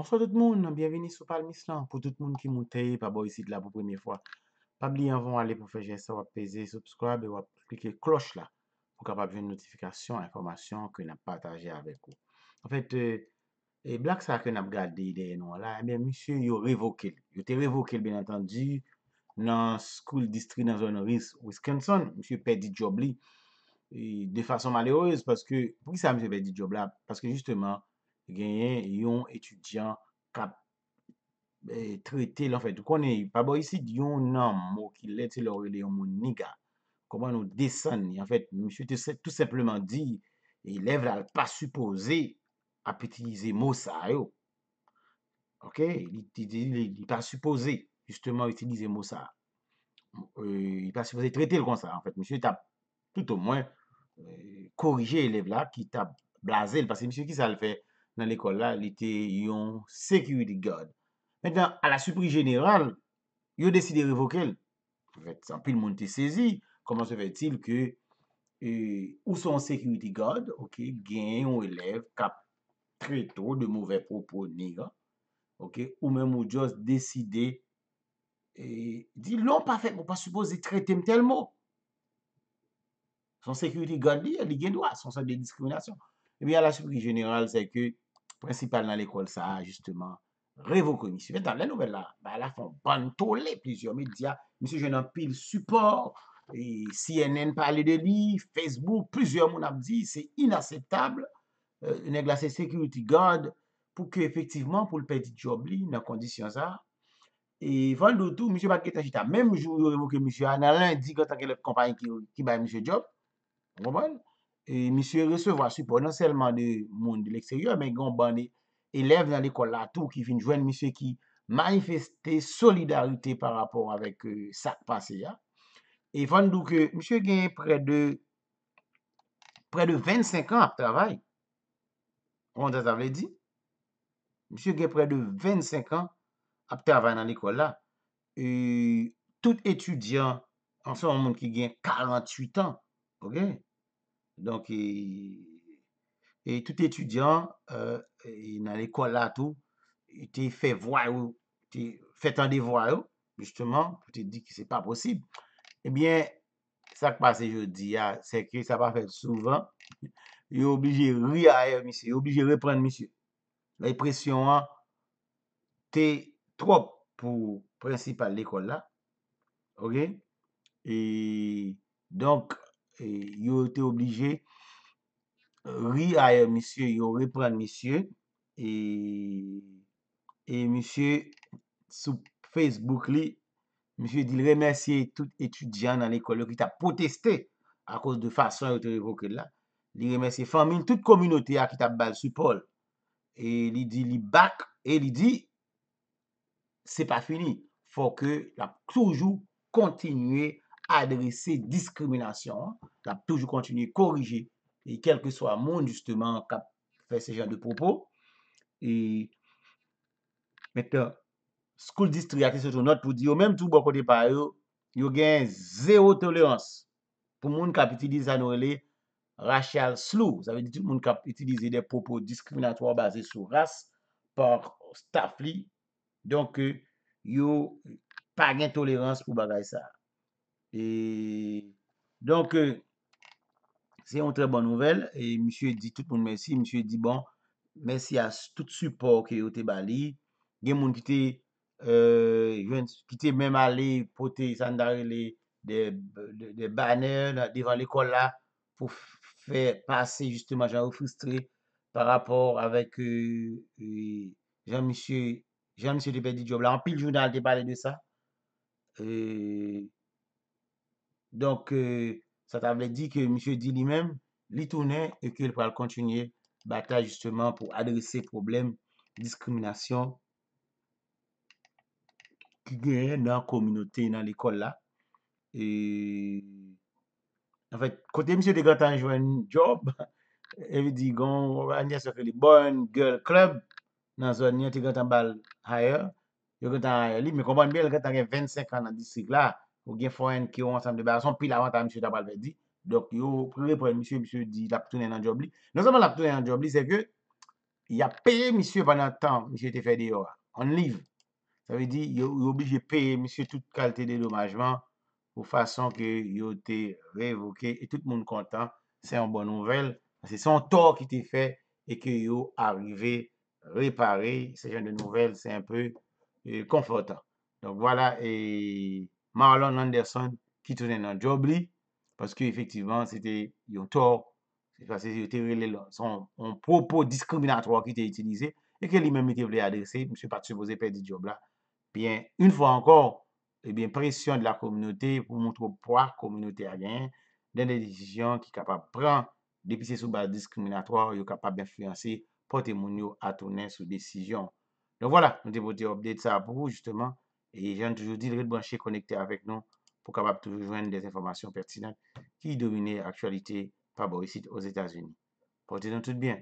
Bonso tout moun, bienveni sou Palmi Slan Pou tout moun ki moun teye, pa bo yisi de la pou premye fwa Pabli yon von ale pou feje insta, wap peze, subscribe, wap pike kloche la Pou ka papeje notifikasyon, informasyon, kwen ap pataje avek ou An fet, e blak sa akwen ap gade de ideye nou ala E ben, misye yo revoke, yo te revoke ben atanji Nan school distri nan zon Norris, Wisconsin Misye pe di job li De fason male oyez, paske Pou ki sa misye pe di job la? Paske justeman genyen yon etudyan ka eh, trete l'en fèd. Konen, pa bo yisi, yon nan mou ki lete lor yon moun niga. Koman nou desen ni, en fèd, monsye te tout sepleman di, e lev la pa suppose ap etilize mou sa yo. Ok? Li pa suppose, justeman, etilize mou sa. Li pa suppose euh, trete l'en fèd. Monsye ta tout o mwen euh, korije e lev la ki ta blaze l'en fèd. Monsye ki sa l fèd? nan l'ekol la, l'ite yon security guard. Mèndan, a la supri jeneral, yon deside revokel. Pèl moun te sezi, koman se fè til ke euh, ou son security guard, gen yon elev kap tre to de mouvè propos niga, ou mè mou jos deside di lò pa fèk, moun pa supose tre tem tel mò. Son security guard li, li gen wè, son sep de diskriminasyon. Ebya eh la soubri generel se ke prinsipal nan l'ekol sa a justeman revokou misi. Ve tan la nouvel euh, la, ba la fon pantou le plizyon medya. Misi jenon pil support, CNN pale de li, Facebook, plizyon moun ap di, se inasetable ne glase security guard pou ke efektivman pou l'petit job li, nan kondisyon sa. E fan do tou, misi Baketajita, men mou joun revokou misi, an a lindikot anke le kompany ki baye misi job, moun bon, E misye resevo a supon nan selman de moun de l'ekseryon, men goun ban de elev nan ekolla tou ki fin jwen misye ki manifeste solidarite par rapport avèk euh, sak panse ya. E fan nou ke misye gen pre de 25 an ap travay. On zaz avè di. Misye gen pre de 25 an ap travay nan ekolla. E tout etudyan anson moun ki gen 48 an. Ok? Et tout étudiant nan euh, l'école là tout, il te fait voir, il te fait en dévoir, justement, il te dit que c'est pas possible. Eh bien, ça passe jeudi, ah, c'est écrit, ça va faire souvent, il est obligé de rire, il est obligé de reprendre, il est obligé de reprendre, l'impression, t'es trop pour le principal de l'école là, ok, et donc, E, yo ou te oblige, ri a yon e, misye, yo repran misye, e, e misye sou Facebook li, misye di remersye tout etudyan nan ekolo ki ta poteste a kous de fason yo te revoke la. Li remersye famin tout kominote a ki ta bal su pol. E li di li bak, e li di se pa fini. Fon ke la toujou kontinue akolo. adrese diskriminasyon, kap toujou kontinye korije, e kelke swa moun justeman, kap fè se jan de popo, e, mette, skoul distriyatise ton not pou di, yo menm tou bò kote pa yo, yo gen zèo tolèans, pou moun kap itilize anorele, rachal slou, zavè di tout moun kap itilize de popo diskriminatwa baze sou ras, par staf li, donk yo pa gen tolèans pou bagay sa, Et donc euh, c'est une très bonne nouvelle et monsieur dit tout le monde merci et monsieur dit bon, merci à tout le support qui est au Tébali il y a un monde qui était euh, qui était même allé pour te s'en d'arrêter des banners devant l'école là pour faire passer justement Jean-Rouge Fristré par rapport avec euh, Jean-Monsieur Jean-Monsieur Lebedi Diobla, on a pile joué dans le Tébali de ça et Donk, sa ta vè di ke Mishyo di li mèm, li toune E ki el pral kontinye bata Justement pou adrese problem Diskriminasyon Ki genye nan Komunote nan l'ekol la E Enfèk, kote Mishyo de gata Anjouen job, evi di Gon, anja sa ke li bon Girl club, nan zon nye te gata Bal haye, yo gata Li me koman bi, el gata gen 25 an Nan distrik la ou gen foren ki yo ansanm non de basan, pi la vantan msye tabal ve di. Dok yo prive pre msye, msye di, lak tounen nan job li. Nonsanman lak tounen nan job li, se vye, ya peye msye panan tan, msye te fe di yo, an liv. Sa ve di, yo oblije peye msye tout kalte de domajman, ou fason ke yo te re evoke, e tout moun kontan, se yon bon nouvel, se son tor ki te fe, e ke yo arrive, repare, se jen de nouvel, se yon pou konfortan. Euh, Don wala, e... Marlon Anderson ki tounen nan job li, paske efektivman, se te yon tor, se te yon teri le, son propo diskriminatroy ki te itilize, e ke li menmite vle adrese, msye pati se pose pe di job la. Pi en, yon fwa ankor, e eh bin presyon de la kominote, pou moun tro pwa kominote a gen, den de disijon ki kapap pran, depise sou bas diskriminatroy, yon kapap benfiansi, potemoun yo atounen sou disijon. Nou wala, mwen te voti obdet sa pou, justeman, Et j'aime toujours dit, de branché, connecté avec nous pour capable toujours joindre des informations pertinentes qui dominent l'actualité par ici aux États-Unis. Portez-nous tout bien.